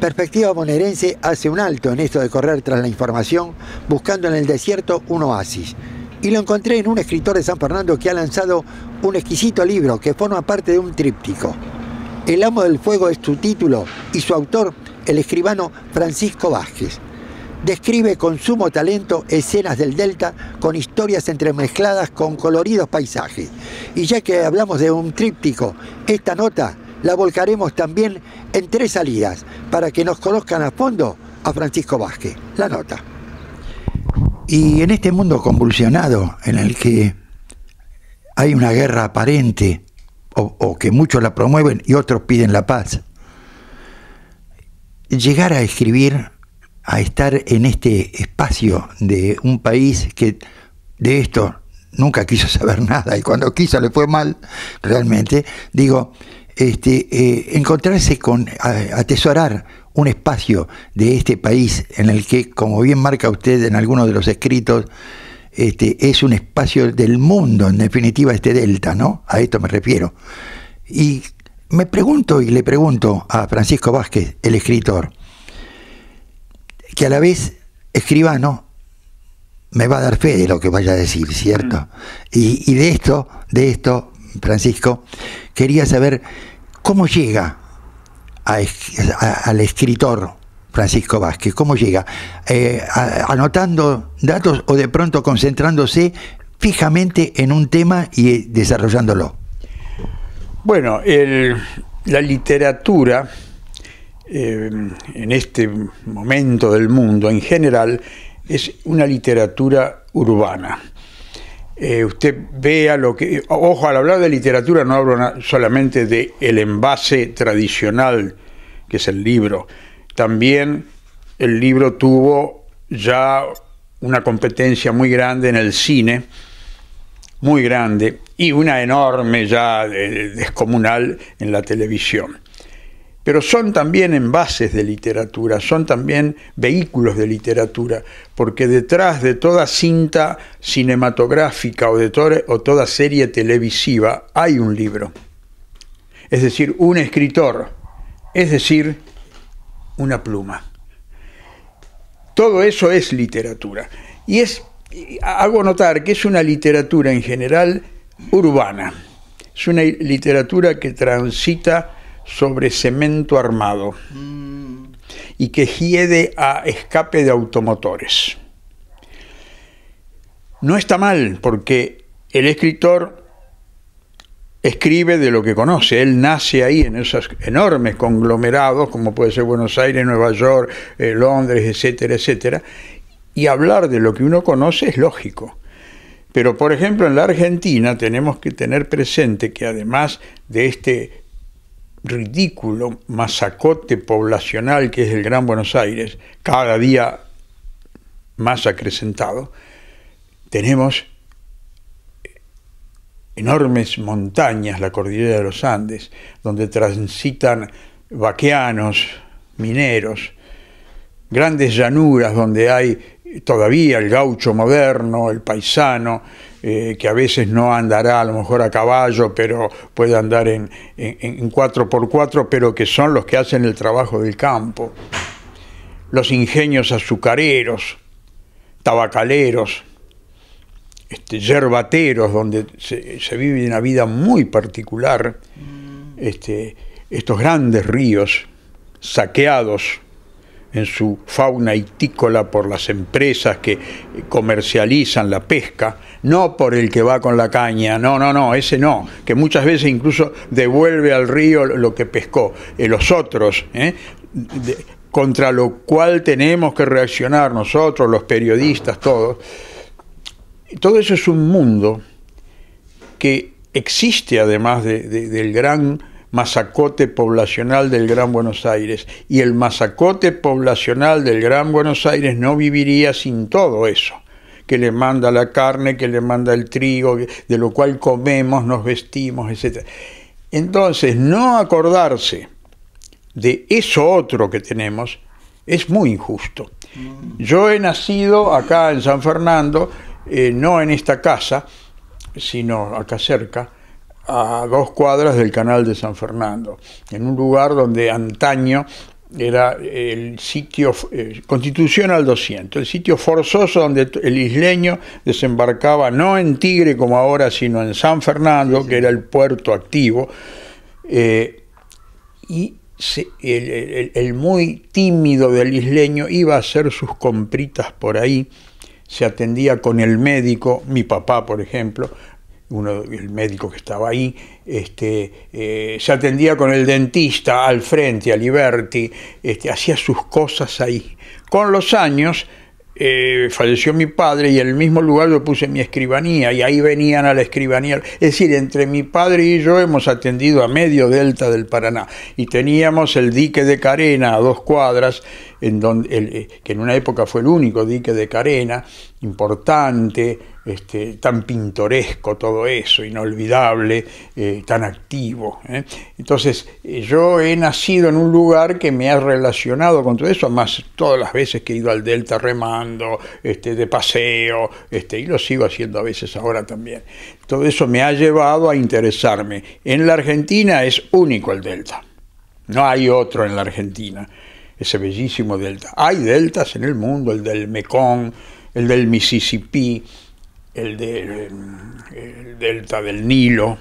Perspectiva bonaerense hace un alto en esto de correr tras la información, buscando en el desierto un oasis. Y lo encontré en un escritor de San Fernando que ha lanzado un exquisito libro que forma parte de un tríptico. El amo del fuego es su título y su autor, el escribano Francisco Vázquez. Describe con sumo talento escenas del delta con historias entremezcladas con coloridos paisajes. Y ya que hablamos de un tríptico, esta nota la volcaremos también en tres salidas para que nos conozcan a fondo a Francisco Vázquez. La nota. Y en este mundo convulsionado en el que hay una guerra aparente, o, que muchos la promueven y otros piden la paz, llegar a escribir, a estar en este espacio de un país que de esto nunca quiso saber nada y cuando quiso le fue mal, realmente, digo, este, eh, encontrarse con, atesorar un espacio de este país en el que, como bien marca usted en algunos de los escritos, este, es un espacio del mundo, en definitiva, este delta, ¿no? A esto me refiero. Y me pregunto y le pregunto a Francisco Vázquez, el escritor, que a la vez escribano, me va a dar fe de lo que vaya a decir, ¿cierto? Mm. Y, y, de esto, de esto Francisco, quería saber cómo llega al escritor Francisco Vázquez, cómo llega, eh, anotando datos o de pronto concentrándose fijamente en un tema y eh, desarrollándolo. Bueno, la literatura eh, en este momento del mundo en general es una literatura urbana. Eh, usted vea lo que... Ojo, al hablar de literatura no hablo solamente de el envase tradicional, que es el libro. También el libro tuvo ya una competencia muy grande en el cine, muy grande, y una enorme ya descomunal en la televisión pero son también envases de literatura, son también vehículos de literatura, porque detrás de toda cinta cinematográfica o de toda serie televisiva hay un libro, es decir, un escritor, es decir, una pluma. Todo eso es literatura. Y es, hago notar que es una literatura en general urbana, es una literatura que transita sobre cemento armado y que hiede a escape de automotores. No está mal porque el escritor escribe de lo que conoce, él nace ahí en esos enormes conglomerados como puede ser Buenos Aires, Nueva York, eh, Londres, etcétera, etcétera, y hablar de lo que uno conoce es lógico. Pero, por ejemplo, en la Argentina tenemos que tener presente que además de este ridículo masacote poblacional que es el Gran Buenos Aires, cada día más acrecentado, tenemos enormes montañas, la cordillera de los Andes, donde transitan vaqueanos, mineros, grandes llanuras donde hay todavía el gaucho moderno, el paisano, eh, que a veces no andará a lo mejor a caballo, pero puede andar en, en, por 4x4, pero que son los que hacen el trabajo del campo. Los ingenios azucareros, tabacaleros, este, yerbateros, donde se, vive una vida muy particular, mm. este, estos grandes ríos saqueados en su fauna itícola por las empresas que comercializan la pesca, no por el que va con la caña, no, no, no, ese no, que muchas veces incluso devuelve al río lo que pescó, eh, los otros, ¿eh? contra lo cual tenemos que reaccionar nosotros, los periodistas, todos. Todo eso es un mundo que existe además del gran masacote poblacional del Gran Buenos Aires. Y el masacote poblacional del Gran Buenos Aires no viviría sin todo eso que le manda la carne, que le manda el trigo, de lo cual comemos, nos vestimos, etc. Entonces, no acordarse de eso otro que tenemos es muy injusto. Yo he nacido acá en San Fernando, eh, no en esta casa, sino acá cerca, a dos cuadras del canal de San Fernando, en un lugar donde antaño era el sitio eh, ...constitución constitucional 200, el sitio forzoso donde el isleño desembarcaba no en Tigre como ahora, sino en San Fernando, que era el puerto activo, eh, y el, muy tímido del isleño iba a hacer sus compritas por ahí, se atendía con el médico, mi papá por ejemplo, uno, el médico que estaba ahí, este, eh, se atendía con el dentista al frente, a Liberty, este, hacía sus cosas ahí. Con los años eh, falleció mi padre y en el mismo lugar yo puse mi escribanía y ahí venían a la escribanía. Es decir, entre mi padre y yo hemos atendido a medio delta del Paraná y teníamos el dique de Carena a dos cuadras eh, que en una época fue el único dique de Carena, importante, este, tan pintoresco todo eso, inolvidable, eh, tan activo. ¿eh? Entonces, yo he nacido en un lugar que me ha relacionado con todo eso, más todas las veces que he ido al Delta remando, este, de paseo, este, y lo sigo haciendo a veces ahora también. Todo eso me ha llevado a interesarme. En la Argentina es único el Delta, no hay otro en la Argentina ese bellísimo delta. Hay deltas en el mundo, el del Mekong, el del Mississippi, el, delta del Nilo,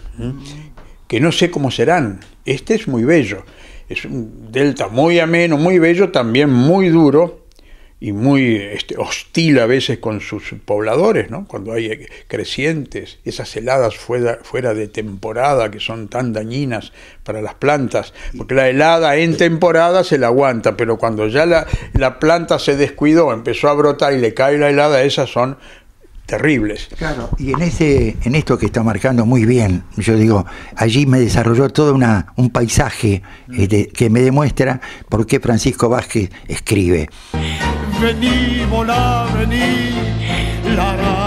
que no sé cómo serán. Este es muy bello. Es un delta muy ameno, muy bello, también muy duro, y muy este, hostil a veces con sus pobladores, ¿no? cuando hay crecientes, esas heladas fuera, fuera, de temporada que son tan dañinas para las plantas, porque la helada en temporada se la aguanta, pero cuando ya la, la planta se descuidó, empezó a brotar y le cae la helada, esas son terribles. Claro, y en ese, en esto que está marcando muy bien, yo digo, allí me desarrolló todo una, un paisaje este, que me demuestra por qué Francisco Vázquez escribe. venir, voilà, venir, lara.